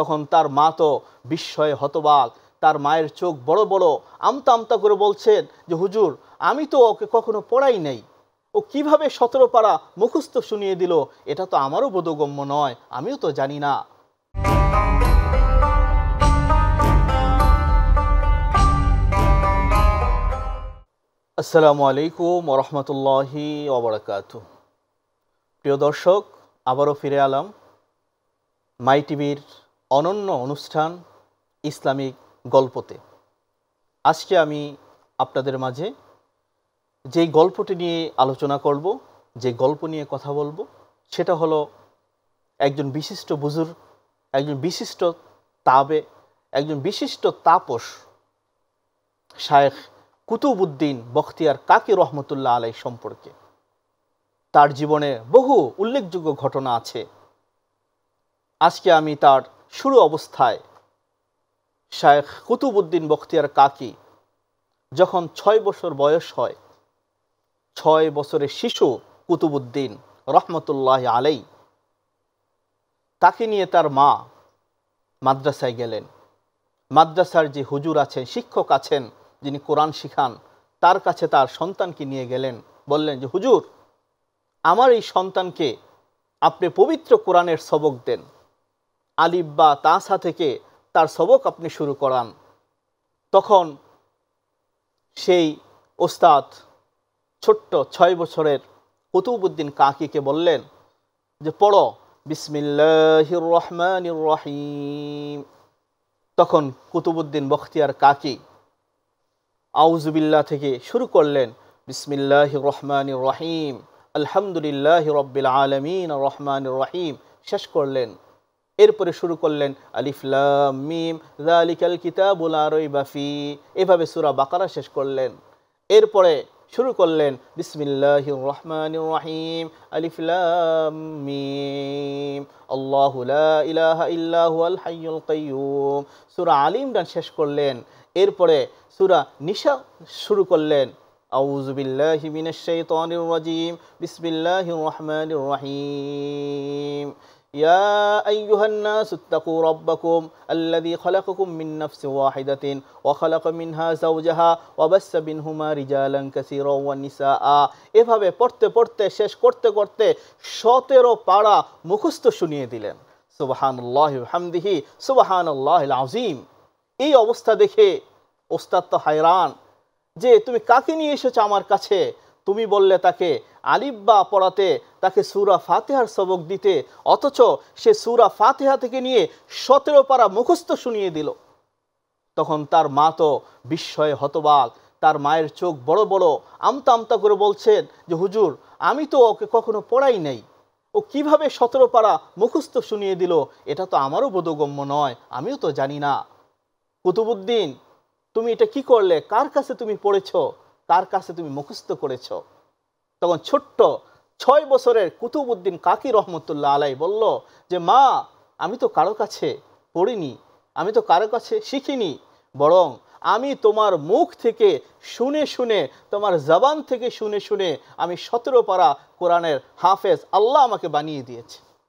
তখন তার মা তো বিস্ময়ে হতবাক তার মায়ের চোখ বড় বড় আমতা আমতা করে বলছেন যে হুজুর আমি তো ওকে কখনো পড়াই নাই ও কিভাবে সতেরো পাড়া মুখস্থ শুনিয়ে দিল এটা তো আমারও বোধগম্য নয় আমিও তো জানি না আসসালামু আলাইকুম রহমতুল্লাহি ওবরাকাত প্রিয় দর্শক আবারও ফিরে আলাম মাই টিভির অনন্য অনুষ্ঠান ইসলামিক গল্পতে আজকে আমি আপনাদের মাঝে যেই গল্পটি নিয়ে আলোচনা করব যে গল্প নিয়ে কথা বলবো সেটা হলো একজন বিশিষ্ট বুজুর একজন বিশিষ্ট তাবে একজন বিশিষ্ট তাপস শায়েখ কুতুবুদ্দিন বখতিয়ার কাকি রহমতুল্লাহ আলাই সম্পর্কে তার জীবনে বহু উল্লেখযোগ্য ঘটনা আছে আজকে আমি তার শুরু অবস্থায় শায়েখ কুতুবুদ্দিন বখতিয়ার কাকি যখন ছয় বছর বয়স হয় ছয় বছরের শিশু কুতুবুদ্দিন রহমতুল্লাহ আলাই তাকে নিয়ে তার মা মাদ্রাসায় গেলেন মাদ্রাসার যে হুজুর আছেন শিক্ষক আছেন যিনি কোরআন শিখান তার কাছে তার সন্তানকে নিয়ে গেলেন বললেন যে হুজুর আমার এই সন্তানকে আপনি পবিত্র কোরআনের সবক দেন আলিব বা তাসা থেকে তার সবক আপনি শুরু করান তখন সেই ওস্তাদ ছোট্ট ছয় বছরের কুতুবুদ্দিন কাকিকে বললেন যে পড়ো বিসমিল্লাহির রহমানির রহিম তখন কুতুবুদ্দিন বখতিয়ার কাকি আউজুবিল্লা থেকে শুরু করলেন বিসমিল্লাহ রহমানির রহিম আলহামদুলিল্লাহ রব্বিল আলমিন রহমান রহিম শেষ করলেন এরপরে শুরু করলেন আলিফলাম মিম জালিকাল কিতাবুল আরই বাফি এভাবে সুরা বাকারা শেষ করলেন এরপরে শুরু করলেন বিসমিল্লাহ রহমান রাহিম আলিফলাম মিম আল্লাহ ইলাহা আল কয়ুম সুরা আলিম ডান শেষ করলেন এরপরে সুরা নিশা শুরু করলেন أعوذ بالله من الشيطان الرجيم بسم الله يا أيها الناس اتقوا ربكم الذي خلقكم من نفس واحدة وخلق منها زوجها وبس منهما رجالا كثيرا ونساء এভাবে পড়তে পড়তে শেষ করতে করতে সতেরো পাড়া মুখস্থ শুনিয়ে দিলেন সুবাহানুল্লাহ হামদিহি সুবাহানুল্লাহ আজিম এই অবস্থা দেখে ওস্তাদ তো হায়রান যে তুমি কাকে নিয়ে এসেছো আমার কাছে তুমি বললে তাকে আলিব্বা পড়াতে তাকে সুরা ফাতেহার সবক দিতে অথচ সে সুরা ফাতেহা থেকে নিয়ে সতেরো পাড়া মুখস্থ শুনিয়ে দিল তখন তার মা তো বিস্ময়ে হতবাক তার মায়ের চোখ বড় বড় আমতা আমতা করে বলছেন যে হুজুর আমি তো ওকে কখনো পড়াই নাই ও কিভাবে সতেরো পাড়া মুখস্থ শুনিয়ে দিল এটা তো আমারও বোধগম্য নয় আমিও তো জানি না কুতুবুদ্দিন তুমি এটা কি করলে কার কাছে তুমি পড়েছ তার কাছে তুমি মুখস্থ করেছ তখন ছোট্ট ছয় বছরের কুতুবুদ্দিন কাকি রহমতুল্লাহ আলাই বলল যে মা আমি তো কারো কাছে পড়িনি আমি তো কারো কাছে শিখিনি বরং আমি তোমার মুখ থেকে শুনে শুনে তোমার জবান থেকে শুনে শুনে আমি সতেরো পারা কোরআনের হাফেজ আল্লাহ আমাকে বানিয়ে দিয়েছে